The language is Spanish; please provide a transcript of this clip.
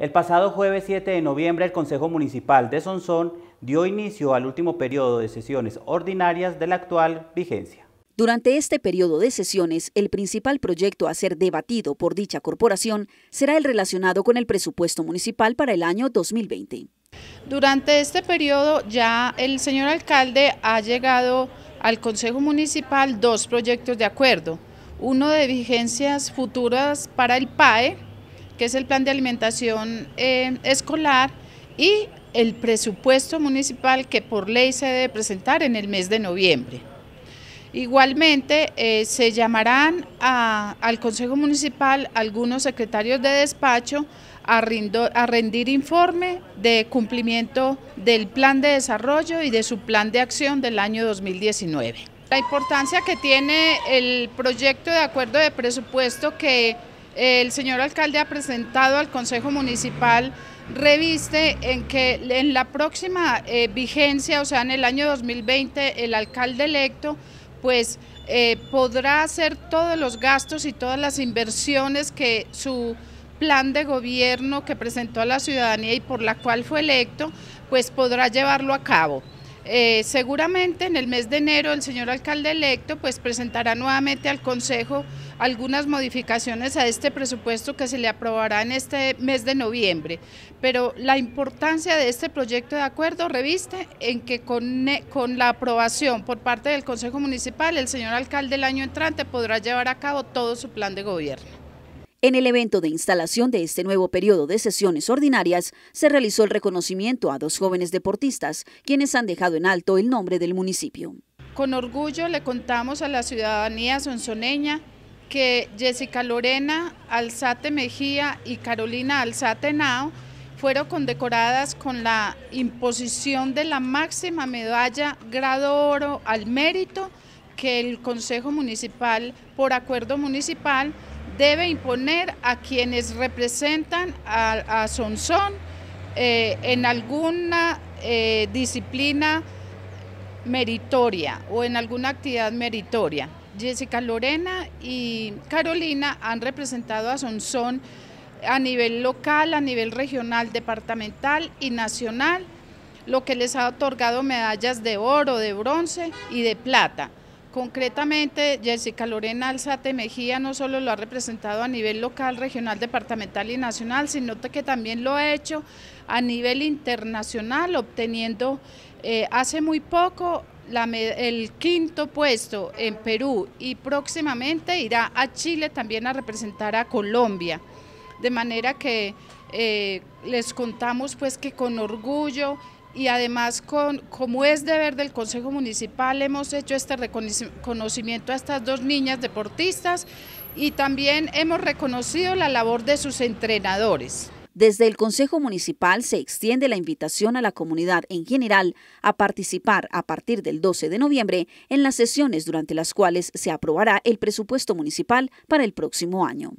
El pasado jueves 7 de noviembre el Consejo Municipal de Sonsón dio inicio al último periodo de sesiones ordinarias de la actual vigencia. Durante este periodo de sesiones, el principal proyecto a ser debatido por dicha corporación será el relacionado con el presupuesto municipal para el año 2020. Durante este periodo ya el señor alcalde ha llegado al Consejo Municipal dos proyectos de acuerdo, uno de vigencias futuras para el PAE, que es el plan de alimentación eh, escolar y el presupuesto municipal que por ley se debe presentar en el mes de noviembre. Igualmente, eh, se llamarán al Consejo Municipal algunos secretarios de despacho a, a, rendir informe de cumplimiento del plan de desarrollo y de su plan de acción del año 2019. La importancia que tiene el proyecto de acuerdo de presupuesto que el señor alcalde ha presentado al Consejo Municipal reviste en que en la próxima eh, vigencia, o sea, en el año 2020, el alcalde electo, pues eh, podrá hacer todos los gastos y todas las inversiones que su plan de gobierno que presentó a la ciudadanía y por la cual fue electo, pues podrá llevarlo a cabo. Eh, seguramente en el mes de enero el señor alcalde electo pues presentará nuevamente al Consejo algunas modificaciones a este presupuesto que se le aprobará en este mes de noviembre. Pero la importancia de este proyecto de acuerdo reviste en que con, eh, con la aprobación por parte del Consejo Municipal el señor alcalde el año entrante podrá llevar a cabo todo su plan de gobierno. En el evento de instalación de este nuevo periodo de sesiones ordinarias, se realizó el reconocimiento a dos jóvenes deportistas, quienes han dejado en alto el nombre del municipio. Con orgullo le contamos a la ciudadanía sonsoneña que Jessica Lorena Alzate Mejía y Carolina Alzate Nao fueron condecoradas con la imposición de la máxima medalla grado oro al mérito que el Consejo Municipal, por acuerdo municipal, debe imponer a quienes representan a, Sonson Sonsón eh, en alguna eh, disciplina meritoria o en alguna actividad meritoria. Jessica Lorena y Carolina han representado a Sonsón a nivel local, a nivel regional, departamental y nacional, lo que les ha otorgado medallas de oro, de bronce y de plata. Concretamente, Jessica Lorena Alzate Mejía no solo lo ha representado a nivel local, regional, departamental y nacional, sino que también lo ha hecho a nivel internacional, obteniendo eh, hace muy poco el quinto puesto en Perú y próximamente irá a Chile también a representar a Colombia. De manera que eh, les contamos pues que con orgullo y además con, como es deber del Consejo Municipal hemos hecho este reconocimiento a estas dos niñas deportistas y también hemos reconocido la labor de sus entrenadores. Desde el Consejo Municipal se extiende la invitación a la comunidad en general a participar a partir del 12 de noviembre en las sesiones durante las cuales se aprobará el presupuesto municipal para el próximo año.